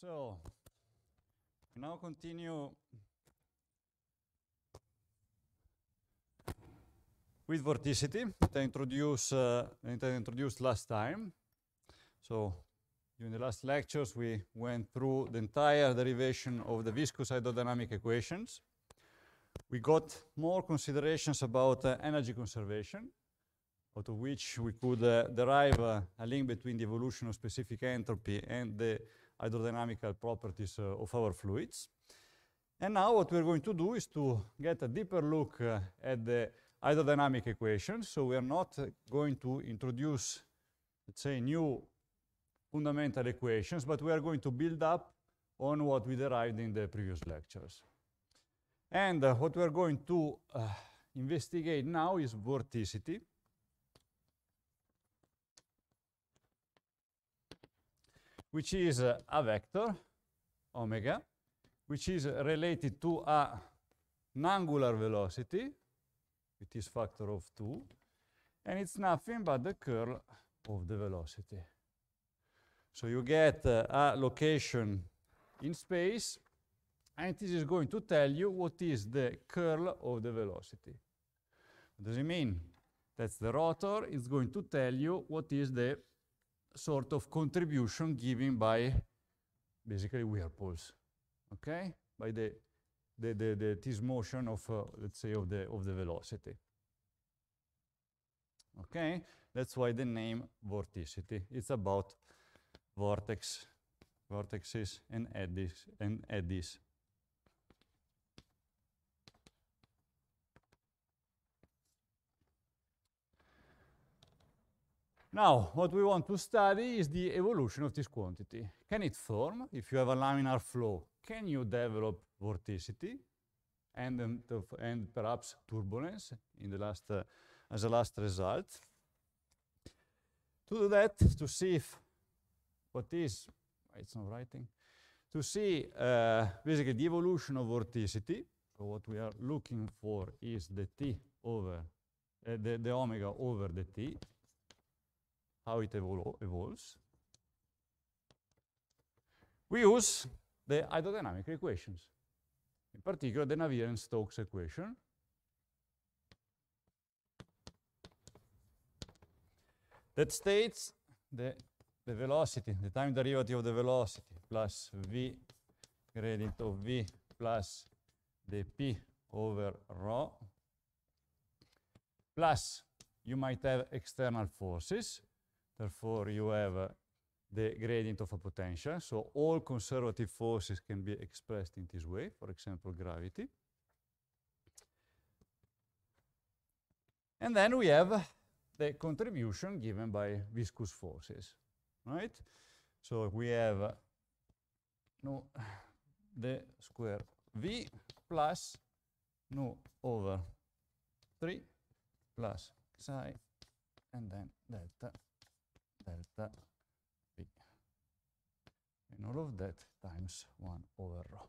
So, we now continue with vorticity that I introduced, uh, that I introduced last time. So, during the last lectures, we went through the entire derivation of the viscous hydrodynamic equations. We got more considerations about uh, energy conservation, out of which we could uh, derive uh, a link between the evolution of specific entropy and the hydrodynamical properties uh, of our fluids. And now what we're going to do is to get a deeper look uh, at the hydrodynamic equations. So we are not uh, going to introduce, let's say, new fundamental equations, but we are going to build up on what we derived in the previous lectures. And uh, what we're going to uh, investigate now is vorticity. which is uh, a vector, omega, which is related to a an angular velocity, it is factor of 2, and it's nothing but the curl of the velocity. So you get uh, a location in space, and this is going to tell you what is the curl of the velocity. What does it mean? That's the rotor, it's going to tell you what is the sort of contribution given by basically whirlpools, okay? By the, the, the, the this motion of, uh, let's say, of the, of the velocity. Okay, that's why the name vorticity. It's about vortex, vortexes and eddies, and eddies. Now, what we want to study is the evolution of this quantity. Can it form? If you have a laminar flow, can you develop vorticity and, and perhaps turbulence in the last, uh, as a last result? To do that, to see if what is, it's not writing, to see uh, basically the evolution of vorticity. So what we are looking for is the t over, uh, the, the omega over the t how it evol evolves. We use the hydrodynamic equations, in particular the Navier and Stokes equation. That states the, the velocity, the time derivative of the velocity plus v gradient of v plus dp over rho plus you might have external forces Therefore, you have uh, the gradient of a potential. So all conservative forces can be expressed in this way, for example, gravity. And then we have the contribution given by viscous forces, right? So we have uh, nu the square V plus nu over 3 plus psi and then delta delta p. And all of that times 1 over rho.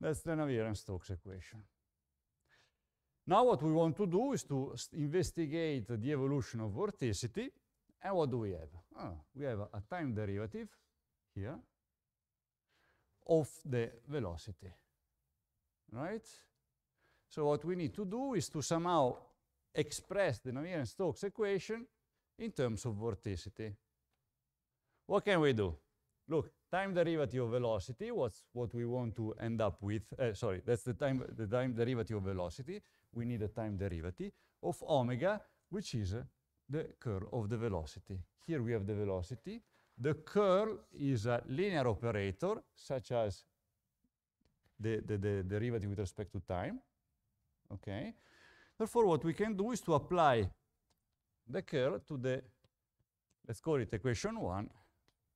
That's the Navier-Stokes equation. Now what we want to do is to investigate the evolution of vorticity. And what do we have? Oh, we have a time derivative here of the velocity, right? So what we need to do is to somehow express the Navier-Stokes equation in terms of vorticity. What can we do? Look, time derivative of velocity, what's what we want to end up with, uh, sorry, that's the time, the time derivative of velocity. We need a time derivative of omega, which is uh, the curl of the velocity. Here we have the velocity. The curl is a linear operator, such as the, the, the derivative with respect to time. Okay. Therefore, what we can do is to apply the curl to the, let's call it equation 1,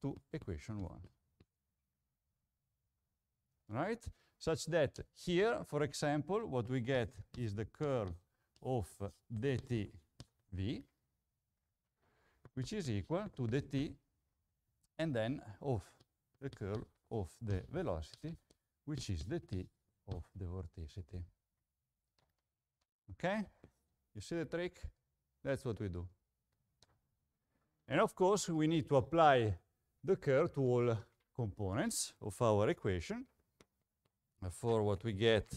to equation 1. Right? Such that here, for example, what we get is the curl of dt v, which is equal to d t, and then of the curl of the velocity, which is d t of the vorticity. Okay? You see the trick? That's what we do. And of course, we need to apply the curve to all components of our equation. For what we get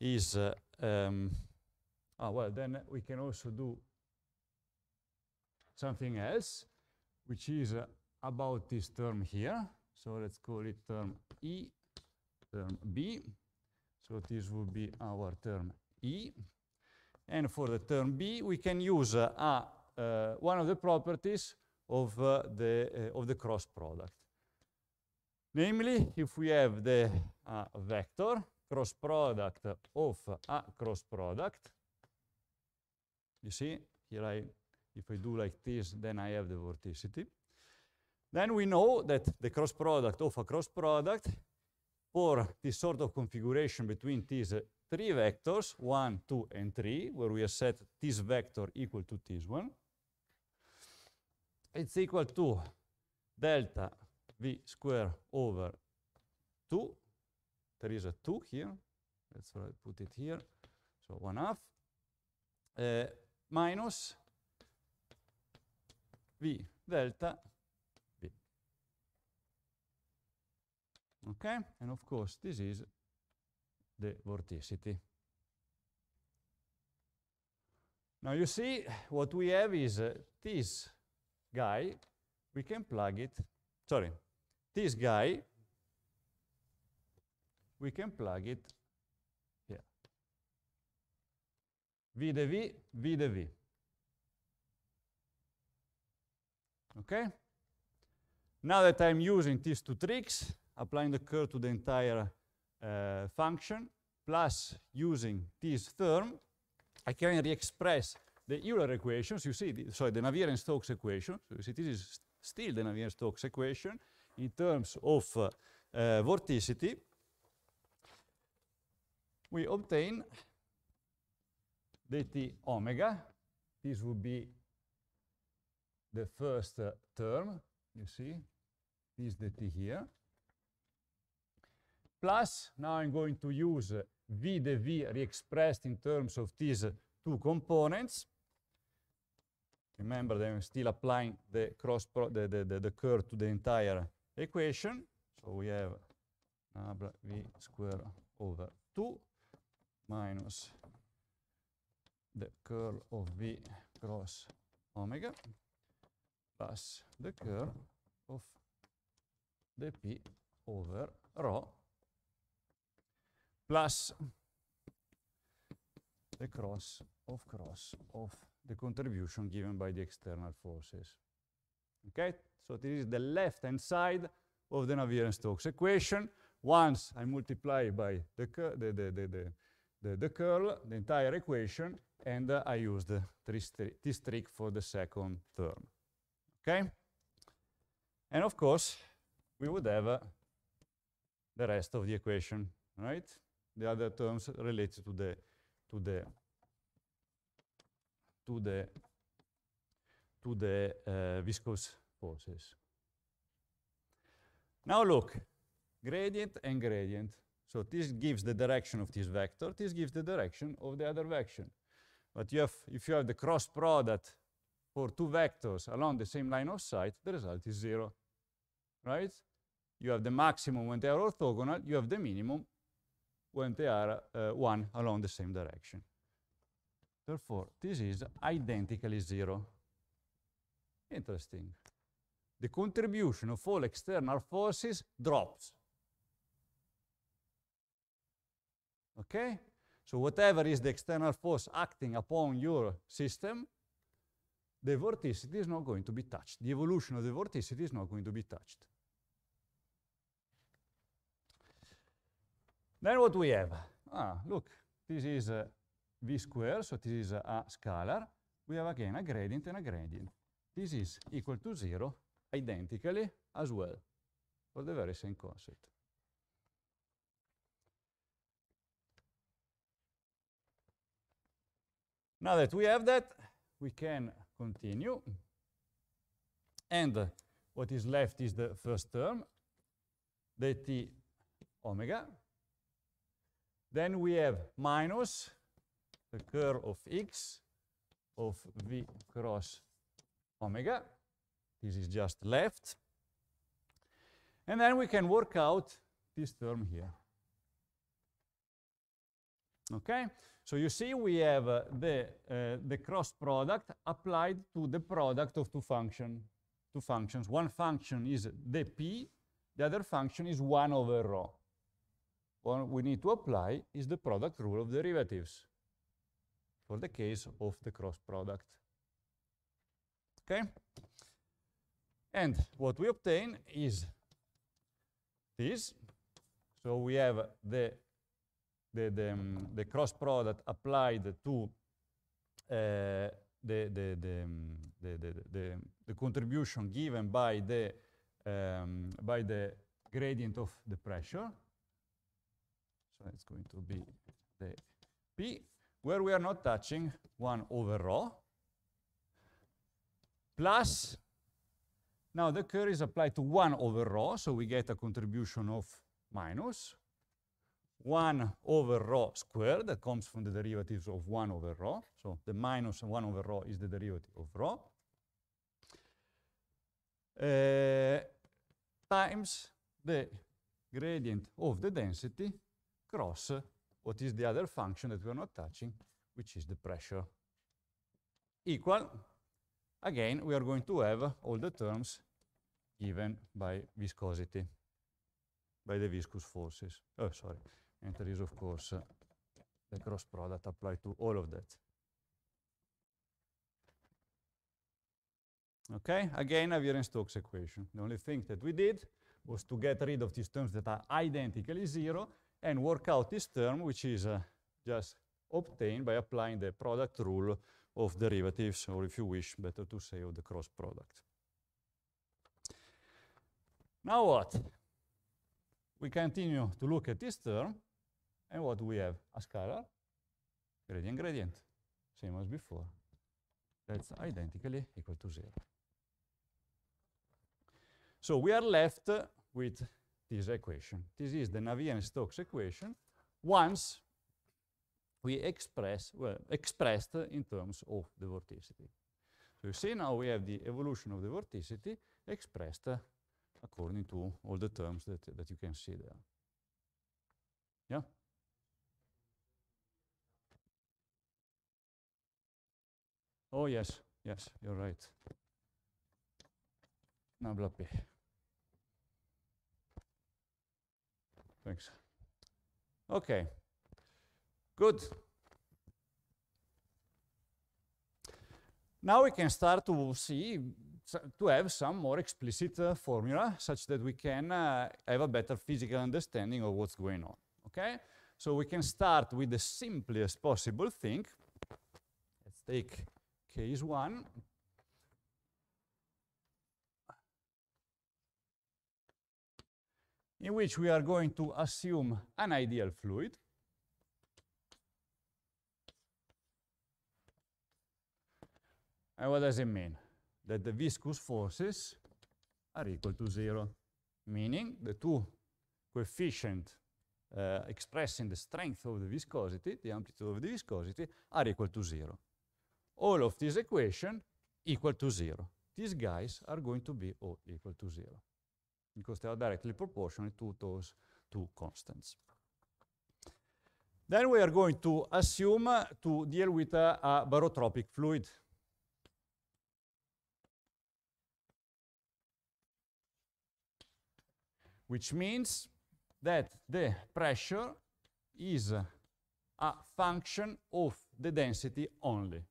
is, uh, um, oh, well, then we can also do something else, which is uh, about this term here. So let's call it term E, term B. So this will be our term E. And for the term B, we can use uh, a, uh, one of the properties of, uh, the, of the cross product. Namely, if we have the uh, vector cross product of a cross product, you see, here I, if I do like this, then I have the vorticity. Then we know that the cross product of a cross product for this sort of configuration between these uh, three vectors, 1, 2, and 3, where we set this vector equal to this one. It's equal to delta v square over 2. There is a 2 here. Let's put it here. So 1 half uh, minus v delta v. Okay? And of course, this is the vorticity. Now you see what we have is uh, this guy, we can plug it, sorry, this guy, we can plug it here. V Vdv. V, V V. Okay? Now that I'm using these two tricks, applying the curve to the entire uh, function plus using this term, I can re-express the Euler equations. You see, the, sorry, the Navier-Stokes equation. So you see, this is still the Navier-Stokes equation in terms of uh, uh, vorticity. We obtain dt omega. This would be the first uh, term, you see, this dt here. Plus, now I'm going to use V the V re-expressed in terms of these two components. Remember that I'm still applying the cross the, the, the, the, curve to the entire equation. So we have nabla V square over 2 minus the curl of V cross omega plus the curl of the P over rho plus the cross of cross of the contribution given by the external forces. Okay, so this is the left-hand side of the Navier-Stokes equation. Once I multiply by the, the, the, the, the curl, the entire equation, and uh, I use the this trick for the second term. Okay? And of course, we would have uh, the rest of the equation, right? the other terms relate to the to the to the to the uh, viscous forces. Now look, gradient and gradient. So this gives the direction of this vector, this gives the direction of the other vector. But you have, if you have the cross product for two vectors along the same line of sight, the result is zero, right? You have the maximum when they are orthogonal, you have the minimum when they are uh, one along the same direction. Therefore, this is identically zero. Interesting. The contribution of all external forces drops. Okay? So whatever is the external force acting upon your system, the vorticity is not going to be touched. The evolution of the vorticity is not going to be touched. Then what we have? Ah, look, this is uh, v squared, so this is uh, a scalar. We have again a gradient and a gradient. This is equal to zero, identically as well, for the very same concept. Now that we have that, we can continue. And uh, what is left is the first term, dt omega, then we have minus the curl of x of v cross omega. This is just left. And then we can work out this term here. Okay, so you see we have uh, the, uh, the cross product applied to the product of two functions. Two functions. One function is dp, the other function is 1 over rho what we need to apply is the product rule of derivatives for the case of the cross product. Okay? And what we obtain is this. So we have the, the, the, um, the cross product applied to uh, the, the, the, um, the, the, the, contribution given by the, um, by the gradient of the pressure it's going to be the p where we are not touching 1 over rho plus now the curve is applied to 1 over rho so we get a contribution of minus 1 over rho squared that comes from the derivatives of 1 over rho so the minus 1 over rho is the derivative of rho uh, times the gradient of the density cross what is the other function that we're not touching, which is the pressure. Equal, again, we are going to have all the terms given by viscosity, by the viscous forces. Oh, sorry. And there is, of course, uh, the cross product applied to all of that. Okay, again, Avieren-Stokes equation. The only thing that we did was to get rid of these terms that are identically zero and work out this term, which is uh, just obtained by applying the product rule of derivatives, or if you wish, better to say of the cross product. Now what? We continue to look at this term, and what do we have? A scalar, gradient gradient, same as before. That's identically equal to zero. So we are left with this equation. This is the Navier-Stokes equation once we express, well, expressed in terms of the vorticity. So you see now we have the evolution of the vorticity expressed uh, according to all the terms that, that you can see there. Yeah? Oh, yes, yes, you're right. Now, Thanks. Okay. Good. Now we can start to see, to have some more explicit uh, formula such that we can uh, have a better physical understanding of what's going on, okay? So we can start with the simplest possible thing. Let's take case one, in which we are going to assume an ideal fluid. And what does it mean? That the viscous forces are equal to zero, meaning the two coefficients uh, expressing the strength of the viscosity, the amplitude of the viscosity, are equal to zero. All of this equation equal to zero. These guys are going to be all equal to zero because they are directly proportional to those two constants. Then we are going to assume uh, to deal with a, uh, a barotropic fluid. Which means that the pressure is a function of the density only.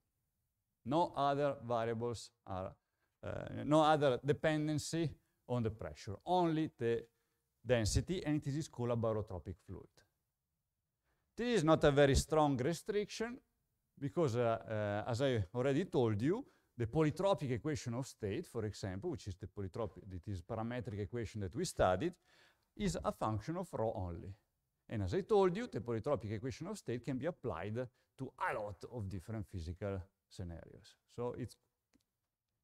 No other variables are, uh, no other dependency on the pressure, only the density, and it is called a barotropic fluid. This is not a very strong restriction because, uh, uh, as I already told you, the polytropic equation of state, for example, which is the polytropic, it is parametric equation that we studied, is a function of rho only. And as I told you, the polytropic equation of state can be applied to a lot of different physical scenarios. So it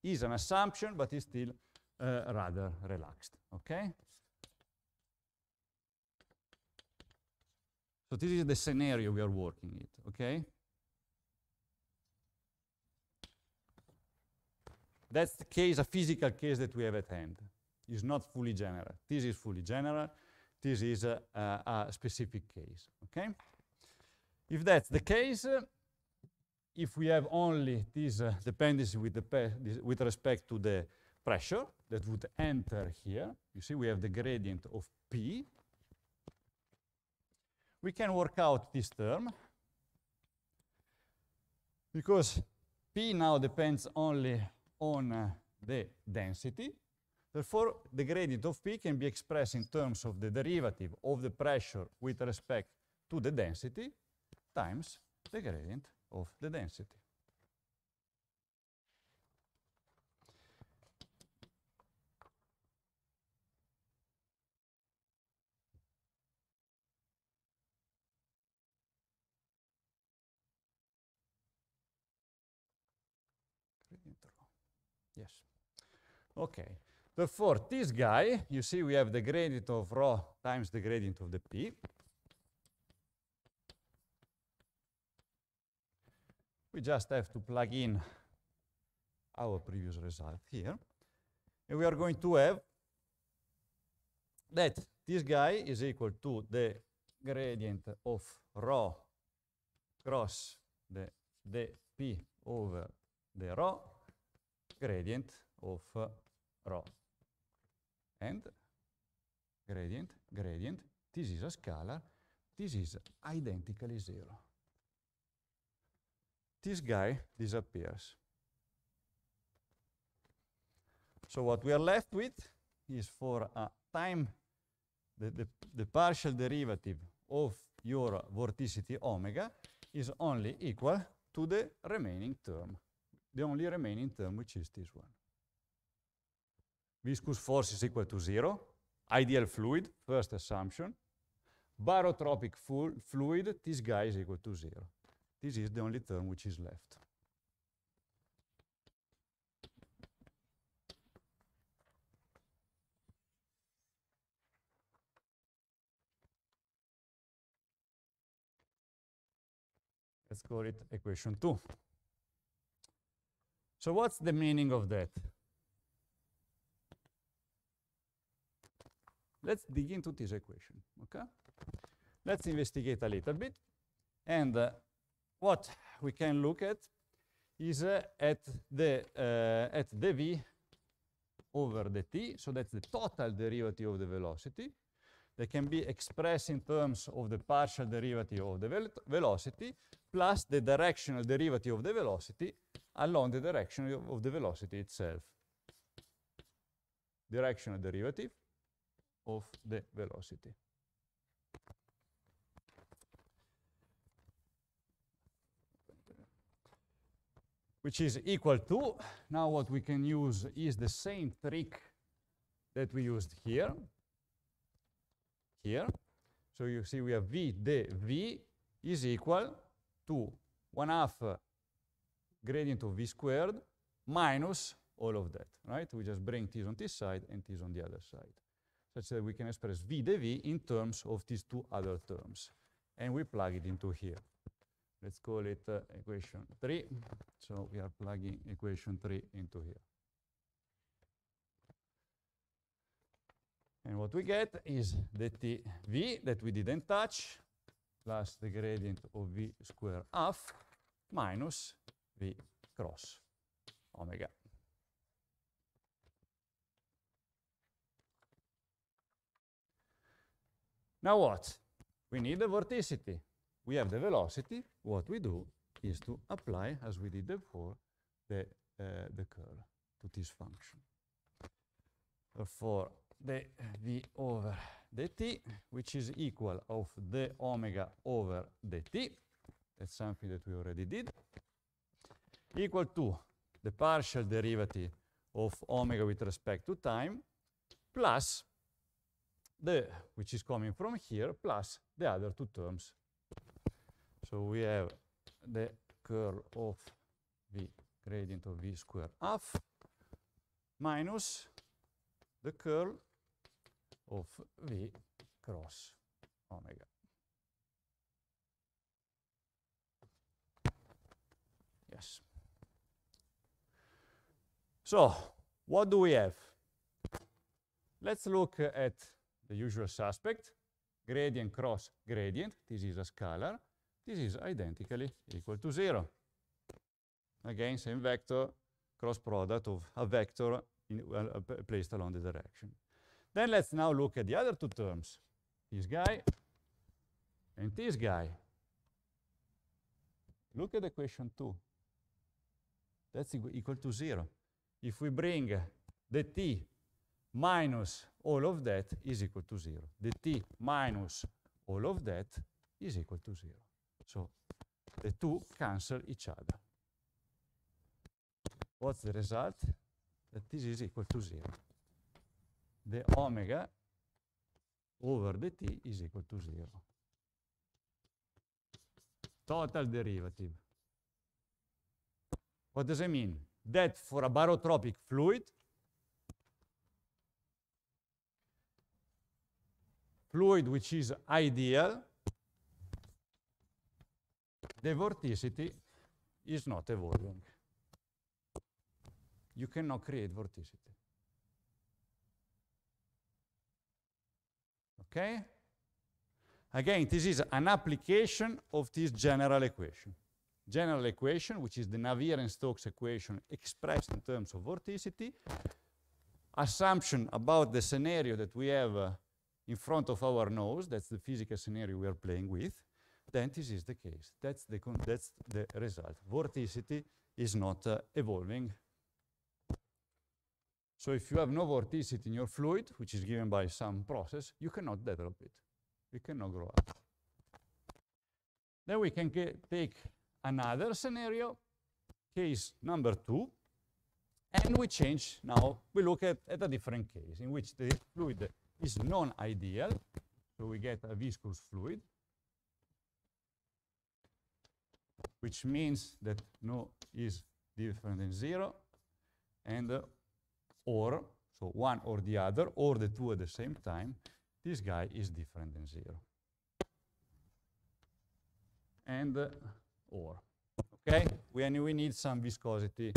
is an assumption, but it's still Eh, rather relaxed, okay? So this is the scenario we are working it, okay? That's the case, a physical case that we have at hand. It's not fully general. This is fully general. This is a, a, a specific case, okay? If that's the case, uh, if we have only this uh, dependency with, with respect to the pressure, that would enter here. You see, we have the gradient of P. We can work out this term because P now depends only on uh, the density. Therefore, the gradient of P can be expressed in terms of the derivative of the pressure with respect to the density times the gradient of the density. Yes. Okay. Therefore, this guy, you see we have the gradient of rho times the gradient of the p, we just have to plug in our previous result here. And we are going to have that this guy is equal to the gradient of rho cross the dp over the rho gradient of uh, rho. And gradient, gradient, this is a scalar, this is identically zero. This guy disappears. So what we are left with is for a time, the, the, the partial derivative of your vorticity omega is only equal to the remaining term the only remaining term, which is this one. Viscous force is equal to zero. Ideal fluid, first assumption. Barotropic fluid, this guy is equal to zero. This is the only term which is left. Let's call it equation two. So what's the meaning of that? Let's dig into this equation, okay? Let's investigate a little bit. And uh, what we can look at is uh, at the uh, at the v over the t, so that's the total derivative of the velocity, they can be expressed in terms of the partial derivative of the ve velocity plus the directional derivative of the velocity along the direction of the velocity itself. Directional derivative of the velocity. which is equal to, now what we can use is the same trick that we used here here. So you see we have V is equal to 1 half gradient of V squared minus all of that, right? We just bring T's on this side and T's on the other side, such that we can express V dV in terms of these two other terms. And we plug it into here. Let's call it uh, equation 3. So we are plugging equation 3 into here. And what we get is that the V that we didn't touch plus the gradient of V square half minus V cross omega. Now what? We need the vorticity. We have the velocity. What we do is to apply, as we did before, the, uh, the curl to this function. Therefore, the v over dt, which is equal of the omega over dt. That's something that we already did. Equal to the partial derivative of omega with respect to time plus the, which is coming from here, plus the other two terms. So we have the curl of v gradient of v square half minus the curl of V cross omega. Yes. So what do we have? Let's look at the usual suspect, gradient cross gradient. This is a scalar. This is identically equal to zero. Again, same vector, cross product of a vector in, uh, placed along the direction. Then let's now look at the other two terms, this guy and this guy. Look at equation 2. That's equal to 0. If we bring the t minus all of that is equal to 0. The t minus all of that is equal to 0. So the two cancel each other. What's the result? That this is equal to 0 the omega over the t is equal to 0. Total derivative. What does it mean? That for a barotropic fluid, fluid which is ideal, the vorticity is not evolving. You cannot create vorticity. Okay? Again, this is an application of this general equation. General equation, which is the Navier and Stokes equation expressed in terms of vorticity. Assumption about the scenario that we have uh, in front of our nose, that's the physical scenario we are playing with, then this is the case. That's the, that's the result. Vorticity is not uh, evolving so if you have no vorticity in your fluid, which is given by some process, you cannot develop it. You cannot grow up. Then we can take another scenario, case number two, and we change now, we look at, at a different case in which the fluid is non-ideal, so we get a viscous fluid, which means that no is different than zero, and uh, or, so one or the other, or the two at the same time, this guy is different than zero. And uh, or, okay? We, we need some viscosity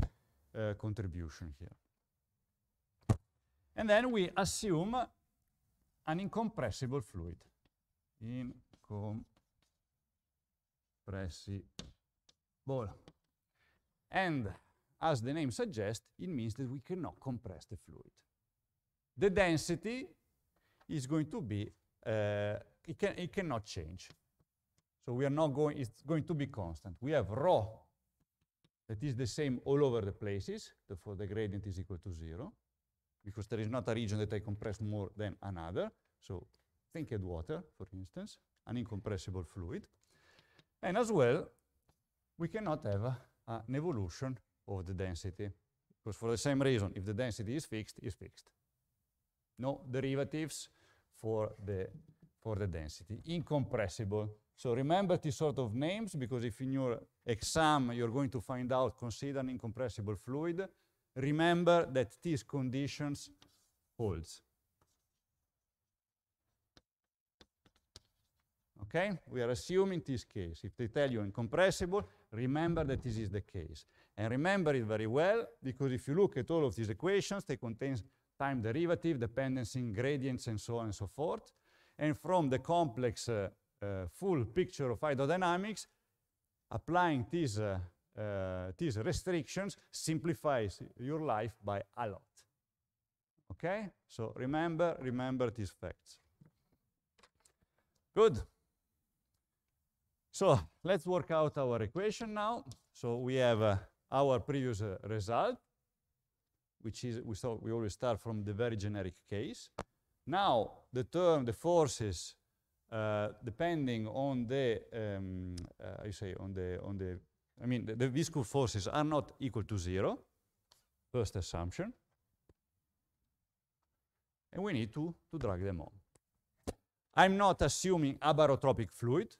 uh, contribution here. And then we assume an incompressible fluid. Incompressible. And as the name suggests, it means that we cannot compress the fluid. The density is going to be, uh, it, can, it cannot change. So we are not going, it's going to be constant. We have rho that is the same all over the places, therefore the gradient is equal to zero, because there is not a region that I compress more than another. So think at water, for instance, an incompressible fluid. And as well, we cannot have a, an evolution of the density. Because for the same reason, if the density is fixed, is fixed. No derivatives for the, for the density. Incompressible. So remember these sort of names, because if in your exam you're going to find out, consider an incompressible fluid, remember that these conditions holds. Okay? We are assuming this case. If they tell you incompressible, remember that this is the case. And remember it very well, because if you look at all of these equations, they contain time derivative, dependency gradients, and so on and so forth. And from the complex uh, uh, full picture of hydrodynamics, applying these, uh, uh, these restrictions simplifies your life by a lot. Okay? So remember, remember these facts. Good. So let's work out our equation now. So we have uh, our previous uh, result, which is, we, we always start from the very generic case. Now, the term, the forces, uh, depending on the, um, uh, I say, on the, on the, I mean, the, the viscous forces are not equal to zero. First assumption, and we need to, to drag them on. I'm not assuming a barotropic fluid,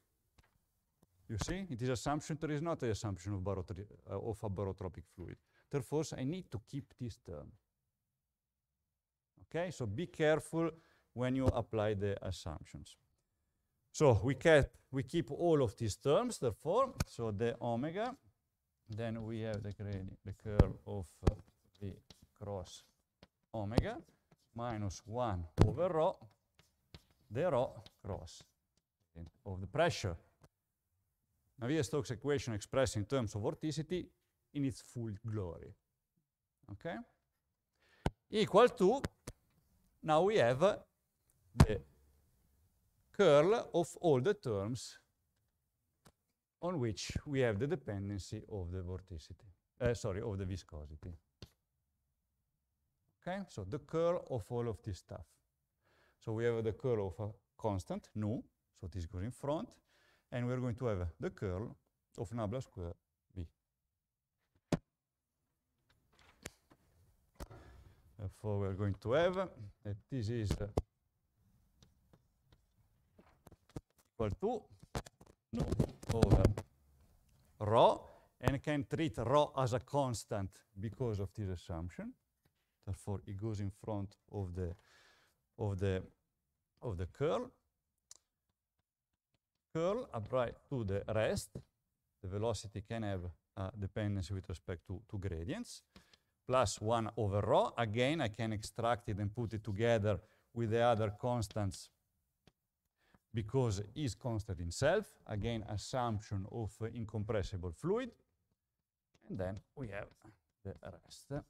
you see, it is assumption there is not an assumption of, barotri- uh, of a barotropic fluid. Therefore, I need to keep this term. Okay, so be careful when you apply the assumptions. So we kept we keep all of these terms, therefore, so the omega, then we have the gradient, the curl of uh, the cross omega minus 1 over rho, the rho cross of the pressure Navier-Stokes equation expressed in terms of vorticity in its full glory. Okay? Equal to, now we have the curl of all the terms on which we have the dependency of the vorticity, uh, sorry, of the viscosity. Okay, so the curl of all of this stuff. So we have the curl of a constant, nu, so this goes in front and we're going to have the curl of nabla square b. Therefore, we're going to have that this is equal to over rho, and can treat rho as a constant because of this assumption. Therefore, it goes in front of the of the of the curl curl applied to the rest. The velocity can have a uh, dependency with respect to, to gradients. Plus 1 over rho. Again, I can extract it and put it together with the other constants because is constant in self. Again, assumption of uh, incompressible fluid. And then we have the rest.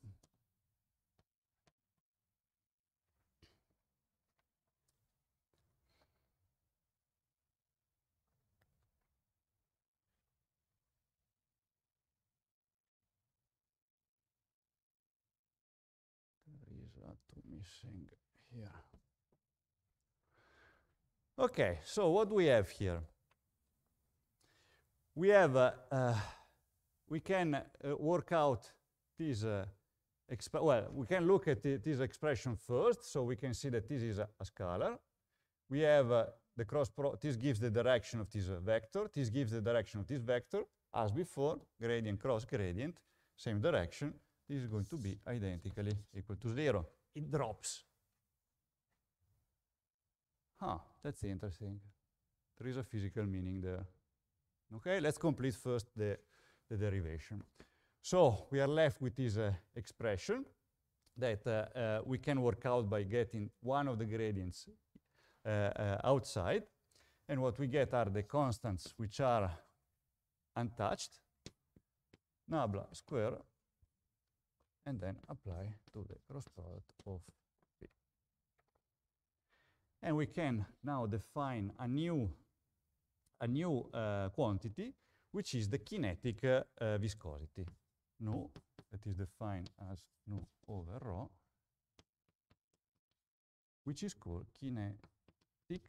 here. Okay, so what do we have here? We have, uh, uh, we can uh, work out this, uh, well, we can look at this expression first, so we can see that this is a, a scalar. We have uh, the cross, pro this gives the direction of this uh, vector, this gives the direction of this vector, as before, gradient cross gradient, same direction, this is going to be identically equal to zero it drops. Huh, that's interesting. There is a physical meaning there. Okay, let's complete first the, the derivation. So we are left with this uh, expression that uh, uh, we can work out by getting one of the gradients uh, uh, outside. And what we get are the constants which are untouched. Nabla square and then apply to the cross product of P. And we can now define a new, a new uh, quantity, which is the kinetic uh, uh viscosity, nu, that is defined as nu over rho, which is called kinetic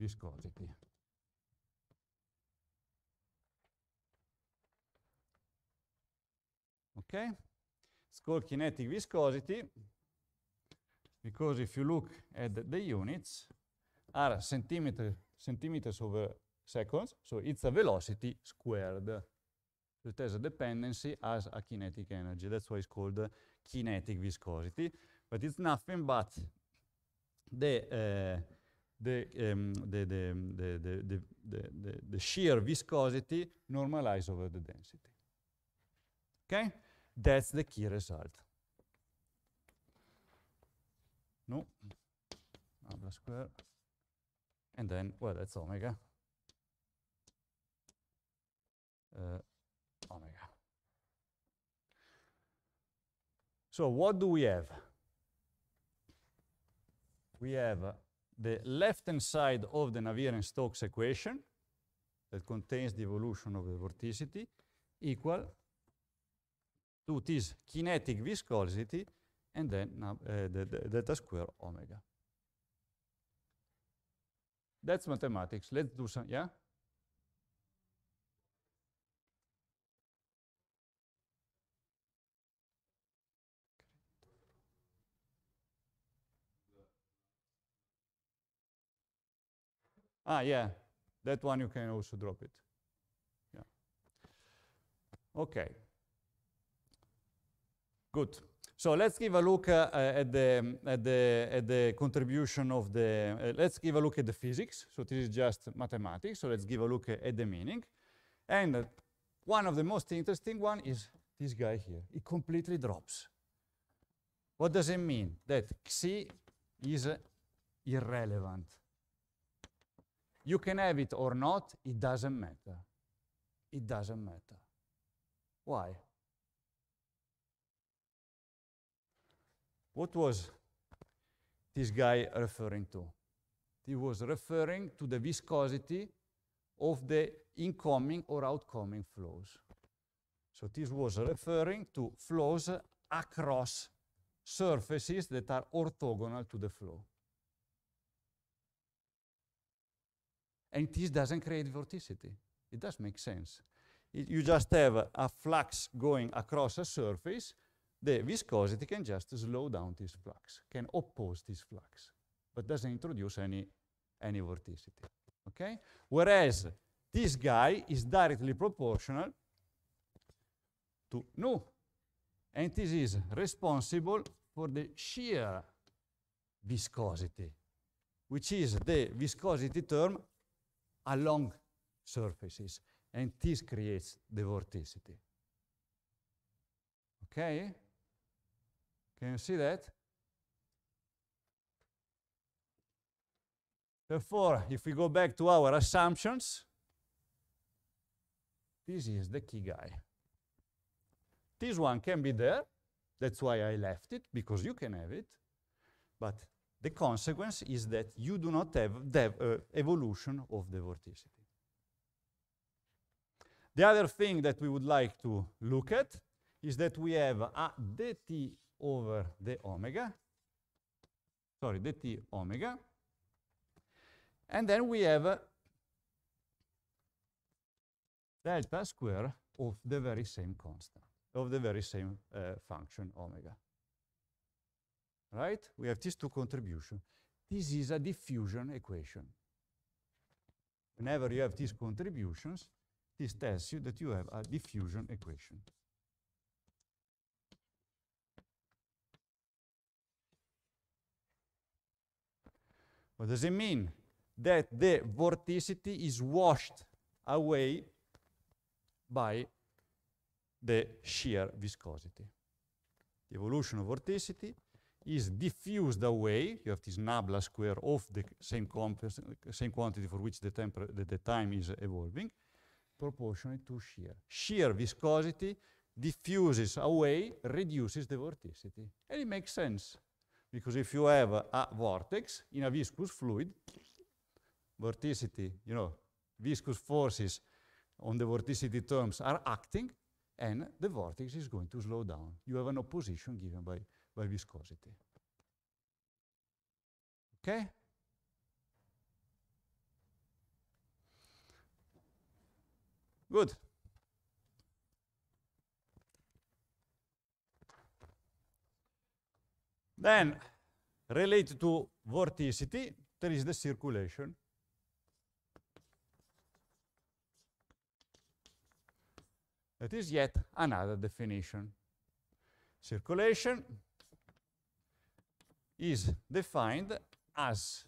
viscosity. Okay? It's called kinetic viscosity because if you look at the, units, are centimeter, centimeters over seconds, so it's a velocity squared. It has a dependency as a kinetic energy. That's why it's called kinetic viscosity. But it's nothing but the, uh, the, um, the, the, the, the, the, the, the shear viscosity normalized over the density. Okay? That's the key result. No, abla square. And then, well, that's omega. Uh, omega. So what do we have? We have the left-hand side of the Navier-Stokes equation that contains the evolution of the vorticity equal to this kinetic viscosity, and then uh, the, the delta square omega. That's mathematics. Let's do some, yeah? Ah, yeah, that one you can also drop it. Yeah. Okay. Good. So let's give a look uh, uh, at, the, at, the, at the contribution of the, uh, let's give a look at the physics. So this is just mathematics. So let's give a look at the meaning. And uh, one of the most interesting one is this guy here. It completely drops. What does it mean? That xi is uh, irrelevant. You can have it or not, it doesn't matter. It doesn't matter. Why? What was this guy referring to? He was referring to the viscosity of the incoming or outgoing flows. So this was referring to flows across surfaces that are orthogonal to the flow. And this doesn't create vorticity. It does make sense. It, you just have a, a flux going across a surface the viscosity can just slow down this flux, can oppose this flux, but doesn't introduce any, any vorticity, okay? Whereas this guy is directly proportional to nu, and this is responsible for the shear viscosity, which is the viscosity term along surfaces, and this creates the vorticity. Okay? Can you see that? Therefore, if we go back to our assumptions, this is the key guy. This one can be there. That's why I left it, because you can have it. But the consequence is that you do not have the uh, evolution of the vorticity. The other thing that we would like to look at is that we have a dt over the omega, sorry, the t omega. And then we have delta square of the very same constant, of the very same uh, function omega. Right? We have these two contributions. This is a diffusion equation. Whenever you have these contributions, this tells you that you have a diffusion equation. What does it mean? That the vorticity is washed away by the shear viscosity. The evolution of vorticity is diffused away, you have this nabla square of the same, same quantity for which the, the, the time is evolving, proportional to shear. Shear viscosity diffuses away, reduces the vorticity. And it makes sense because if you have a vortex in a viscous fluid, vorticity, you know, viscous forces on the vorticity terms are acting, and the vortex is going to slow down. You have an opposition given by, by viscosity. Okay? Good. Then, related to vorticity, there is the circulation. That is yet another definition. Circulation is defined as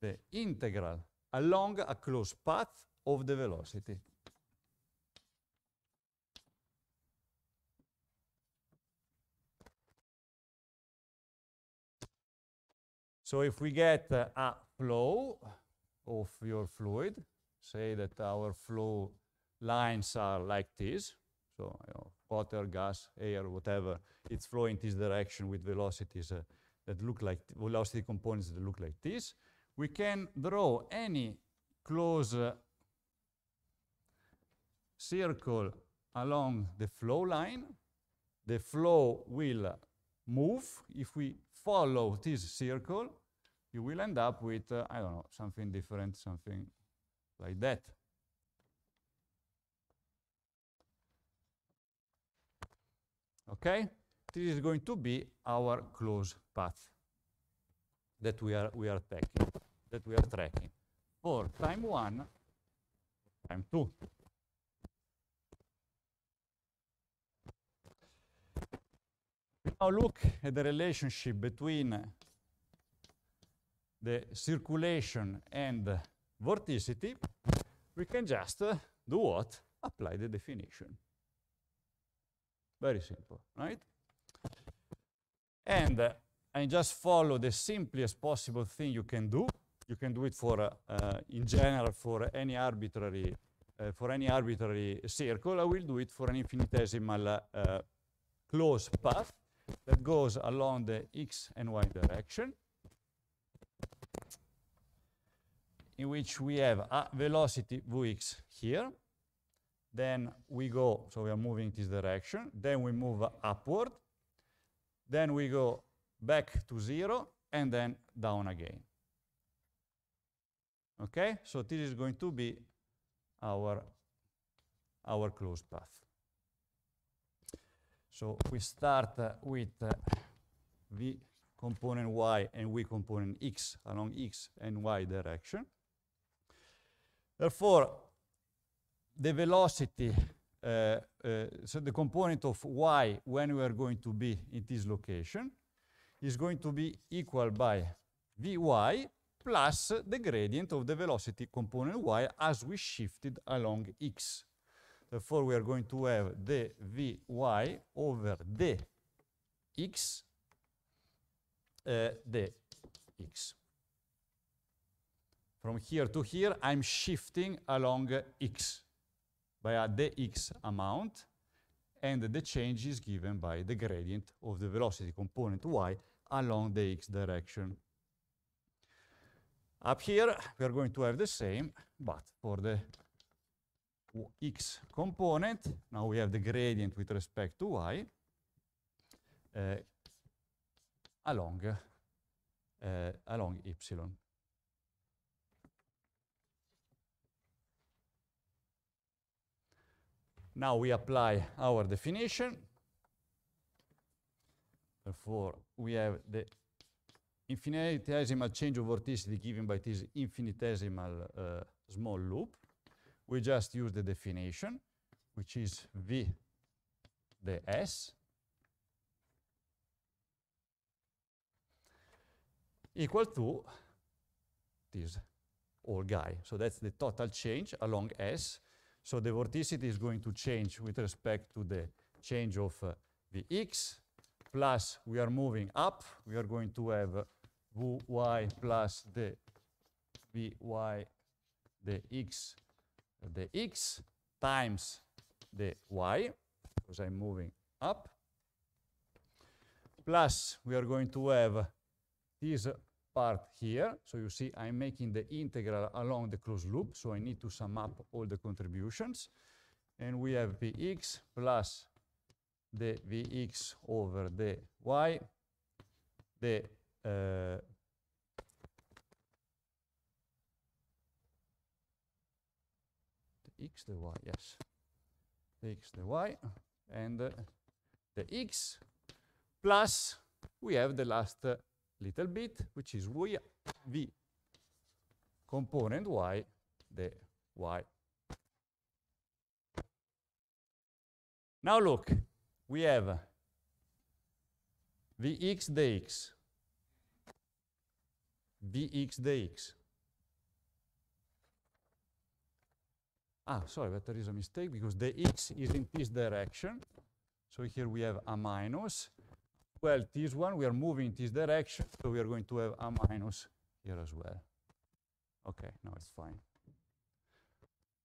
the integral along a closed path of the velocity. So if we get uh, a flow of your fluid, say that our flow lines are like this, so you know, water, gas, air, whatever, it's flowing this direction with velocities uh, that look like, velocity components that look like this. We can draw any closed uh, circle along the flow line. The flow will move if we follow this circle you will end up with, uh, I don't know, something different, something like that. Okay, this is going to be our closed path that we are we are tracking, that we are tracking for time one, time two. Now look at the relationship between the circulation and vorticity, we can just uh, do what? Apply the definition. Very simple, right? And uh, I just follow the simplest possible thing you can do. You can do it for, uh, uh, in general, for any arbitrary, uh, for any arbitrary circle. I will do it for an infinitesimal uh, uh, closed path that goes along the x and y direction. in which we have a velocity Vx here. Then we go, so we are moving this direction. Then we move upward. Then we go back to zero and then down again. Okay, so this is going to be our, our closed path. So we start uh, with uh, V component y and we component x along x and y direction. Therefore, the velocity, uh, uh, so the component of y when we are going to be in this location is going to be equal by vy plus the gradient of the velocity component y as we shifted along x. Therefore, we are going to have the vy over the x, uh, the x. From here to here, I'm shifting along x by a dx amount, and the change is given by the gradient of the velocity component y along the x direction. Up here, we are going to have the same, but for the x component, now we have the gradient with respect to y, uh, along, uh, along epsilon. Now we apply our definition. Therefore, we have the infinitesimal change of vorticity given by this infinitesimal uh, small loop. We just use the definition, which is V the S equal to this old guy. So that's the total change along S so the vorticity is going to change with respect to the change of uh, the x, plus we are moving up, we are going to have uh, y plus the vy, the x, the x times the y, because I'm moving up, plus we are going to have this part here. So you see I'm making the integral along the closed loop, so I need to sum up all the contributions. And we have Vx plus the Vx over the y, the uh, x, the y, yes, the x, the y, and uh, the x plus we have the last uh, little bit, which is v component y, the y. Now look, we have vx dx, vx dx. Ah, sorry, but there is a mistake because the x is in this direction. So here we have a minus, well, this one, we are moving this direction, so we are going to have a minus here as well. Okay, now it's fine.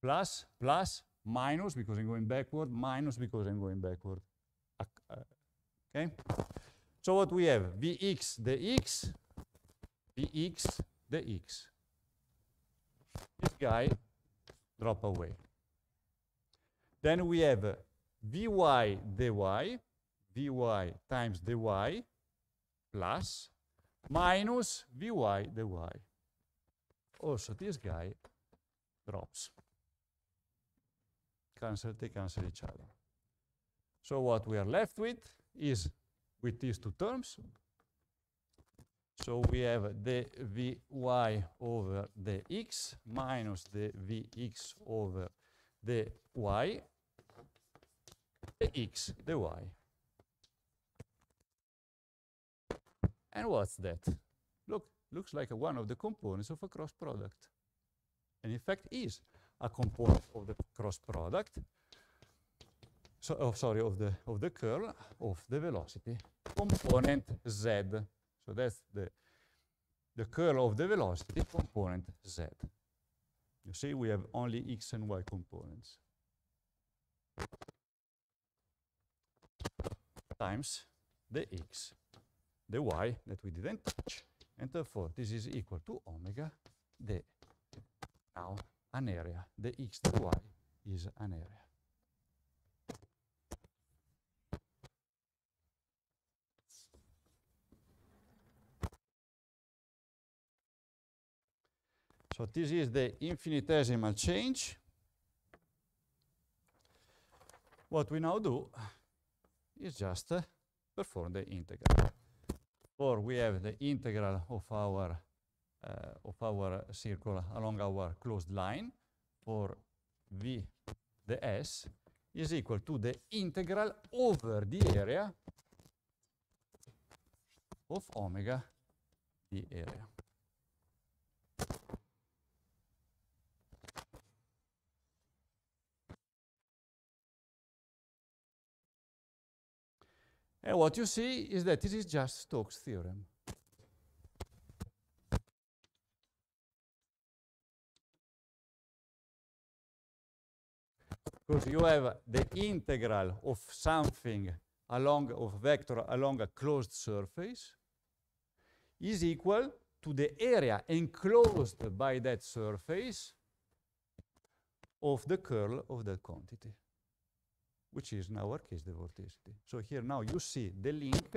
Plus, plus, minus, because I'm going backward, minus, because I'm going backward. Uh, okay? So what we have, Vx, the x, Vx, the x. This guy drop away. Then we have Vy, dy, dy times dy plus minus vy dy. Also, this guy drops. Cancel, they cancel each other. So what we are left with is with these two terms. So we have the vy over the x minus the vx over the y, the x, the y. And what's that? Look, looks like one of the components of a cross product. And in fact is a component of the cross product, so, oh, sorry, of the, of the curl of the velocity component z. So that's the, the curl of the velocity component z. You see, we have only x and y components. times the x the y that we didn't touch, and therefore this is equal to omega the now an area. The x, to y is an area. So this is the infinitesimal change. What we now do is just uh, perform the integral or we have the integral of our uh, of our circle along our closed line for v the s is equal to the integral over the area of omega the area. And what you see is that this is just Stokes' theorem. Because you have the integral of something along of vector along a closed surface is equal to the area enclosed by that surface of the curl of that quantity which is in our case the vorticity. So here now you see the link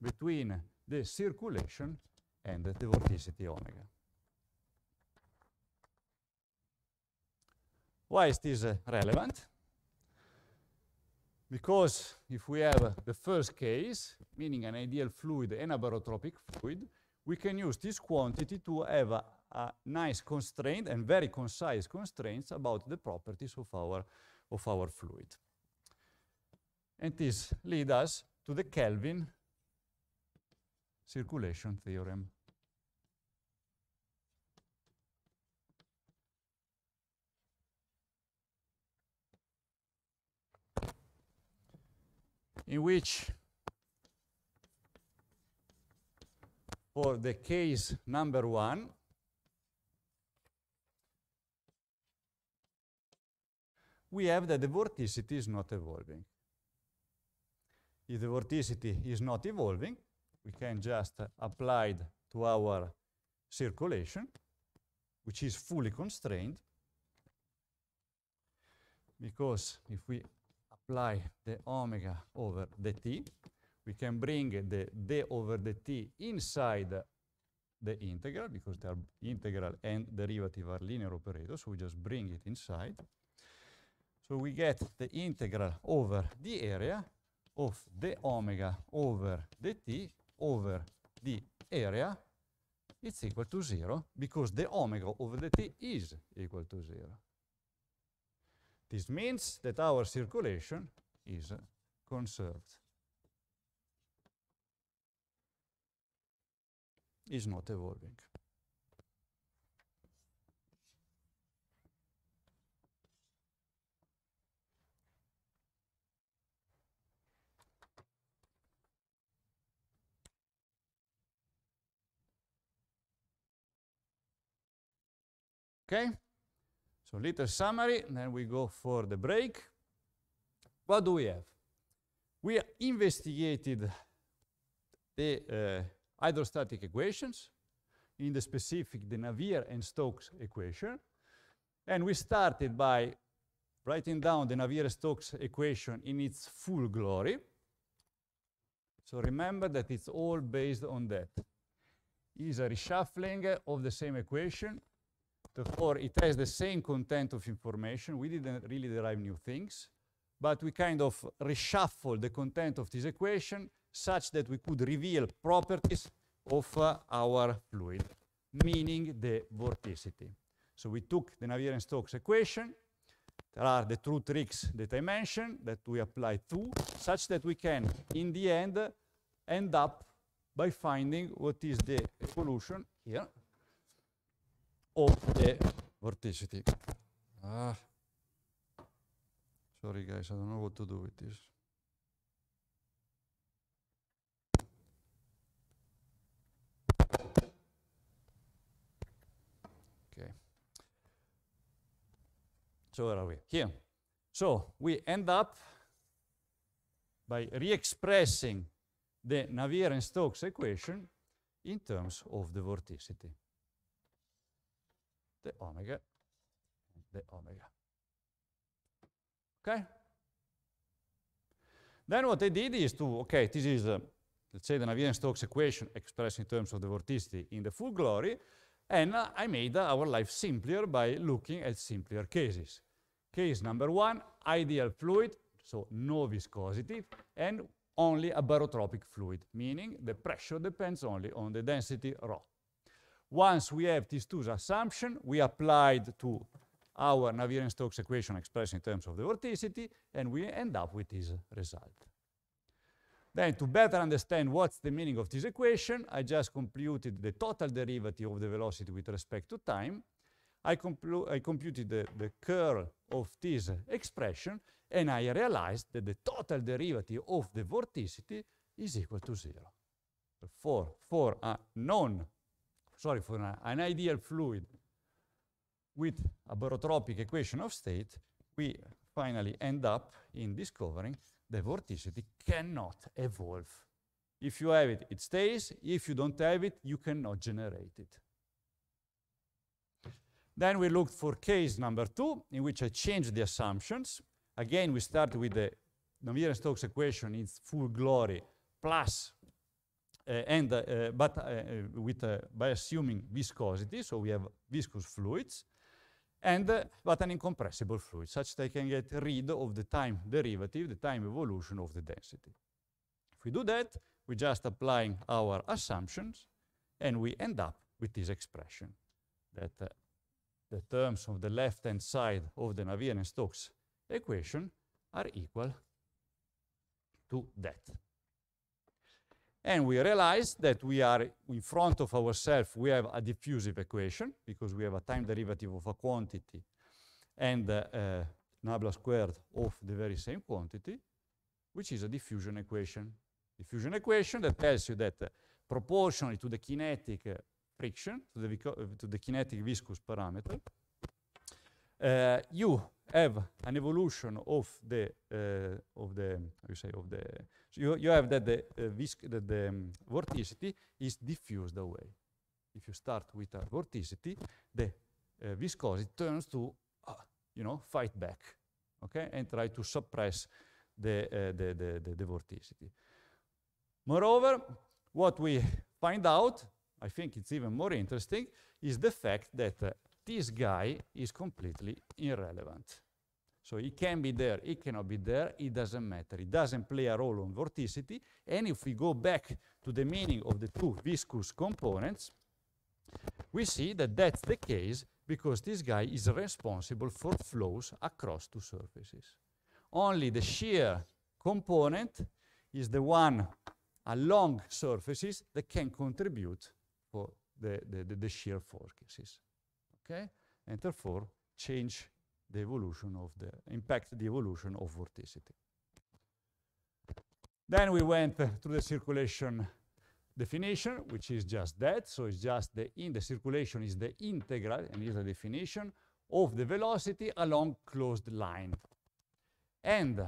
between the circulation and the vorticity omega. Why is this uh, relevant? Because if we have uh, the first case, meaning an ideal fluid, an abarotropic fluid, we can use this quantity to have a, a nice constraint and very concise constraints about the properties of our, of our fluid. And this leads us to the Kelvin circulation theorem. in which for the case number one, we have that the vorticity is not evolving if the vorticity is not evolving, we can just apply it to our circulation, which is fully constrained, because if we apply the omega over dt, we can bring the d over dt inside the integral, because the integral and derivative are linear operators, so we just bring it inside. So we get the integral over the area of the omega over the t over the area is equal to 0 because the omega over the t is equal to 0. This means that our circulation is conserved. Is not evolving. Okay? So little summary, and then we go for the break. What do we have? We investigated the uh, hydrostatic equations, in the specific, the Navier and Stokes equation. And we started by writing down the Navier-Stokes equation in its full glory. So remember that it's all based on that. Is a reshuffling of the same equation Therefore, it has the same content of information. We didn't really derive new things, but we kind of reshuffle the content of this equation such that we could reveal properties of uh, our fluid, meaning the vorticity. So we took the Navier-Stokes equation. There are the two tricks that I mentioned that we apply to, such that we can, in the end, end up by finding what is the evolution here Otte vorticity. Ah. Sorry guys, I don't know what to do with this. Okay. So where are we? Here. So we end up by re-expressing the Navier and Stokes equation in terms of the vorticity the omega, the omega. Okay? Then what they did is to, okay, this is, uh, let's say, the Navier-Stokes equation expressed in terms of the vorticity in the full glory, and uh, I made uh, our life simpler by looking at simpler cases. Case number one, ideal fluid, so no viscosity, and only a barotropic fluid, meaning the pressure depends only on the density rho. Once we have these two assumptions, we applied to our Navier-Stokes equation expressed in terms of the vorticity, and we end up with this result. Then to better understand what's the meaning of this equation, I just computed the total derivative of the velocity with respect to time. I, I computed the, the curl of this expression, and I realized that the total derivative of the vorticity is equal to zero. for for a non sorry, for an, an ideal fluid with a barotropic equation of state, we finally end up in discovering the vorticity cannot evolve. If you have it, it stays. If you don't have it, you cannot generate it. Then we looked for case number two, in which I changed the assumptions. Again, we start with the Navier-Stokes equation in its full glory, plus uh, and uh, uh, but with by assuming viscosity, so we have viscous fluids, and but an incompressible fluid, such that I can get rid of the time derivative, the time evolution of the density. If we do that, we're just applying our assumptions, and we end up with this expression that uh, the terms of the left-hand side of the Navier-Stokes equation are equal to that. And we realize that we are in front of ourselves, we have a diffusive equation because we have a time derivative of a quantity and uh, uh, nabla squared of the very same quantity, which is a diffusion equation. Diffusion equation that tells you that uh, proportionally to the kinetic uh, friction, to the, uh, to the, kinetic viscous parameter, uh, you have an evolution of the, of the, how you say, of the so you, you have that the, uh, the um, vorticity is diffused away. If you start with a vorticity, the uh, viscosity turns to, uh, you know, fight back, okay, and try to suppress the, uh, the, the, the, the vorticity. Moreover, what we find out, I think it's even more interesting, is the fact that uh, this guy is completely irrelevant. So it can be there, it cannot be there, it doesn't matter. It doesn't play a role on vorticity. And if we go back to the meaning of the two viscous components, we see that that's the case because this guy is responsible for flows across two surfaces. Only the shear component is the one along surfaces that can contribute for the, the, the, the shear forces. Okay? And therefore, change the evolution of the impact the evolution of vorticity. Then we went uh, through the circulation definition, which is just that. So it's just the in the circulation is the integral, and is the definition of the velocity along closed line. And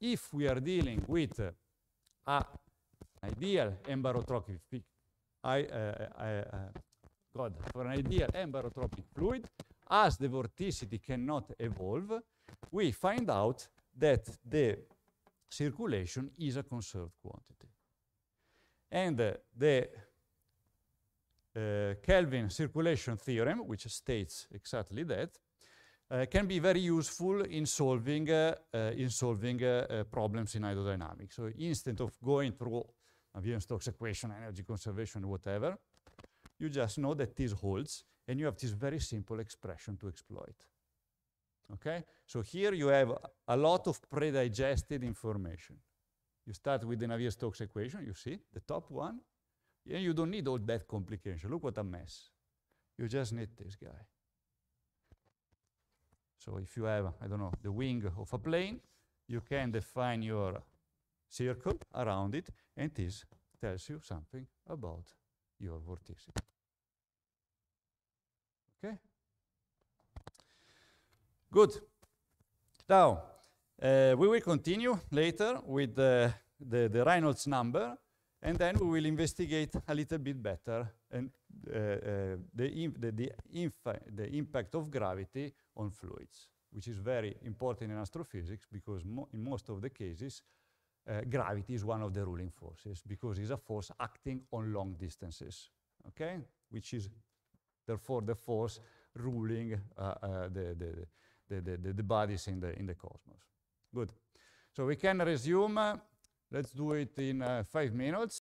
if we are dealing with uh, an ideal embarotropic I, uh, I, uh, uh, God, for an ideal embarotropic fluid, as the vorticity cannot evolve, we find out that the circulation is a conserved quantity. And uh, the uh, Kelvin circulation theorem, which states exactly that, uh, can be very useful in solving, uh, uh, in solving uh, problems in hydrodynamics. So instead of going through Navier-Stokes equation, energy conservation, whatever, you just know that this holds and you have this very simple expression to exploit. Okay? So here you have a lot of predigested information. You start with the Navier-Stokes equation, you see, the top one, and you don't need all that complication. Look what a mess. You just need this guy. So if you have, I don't know, the wing of a plane, you can define your circle around it, and this tells you something about your vorticity. Okay? Good. Now, uh, we will continue later with the, the, the, Reynolds number, and then we will investigate a little bit better and, uh, uh, the, the, the, the impact of gravity on fluids, which is very important in astrophysics because mo in most of the cases, uh, gravity is one of the ruling forces because it's a force acting on long distances, okay? Which is therefore the force ruling uh, uh, the, the, the, the, bodies in the, in the cosmos. Good. So we can resume. Let's do it in uh, five minutes.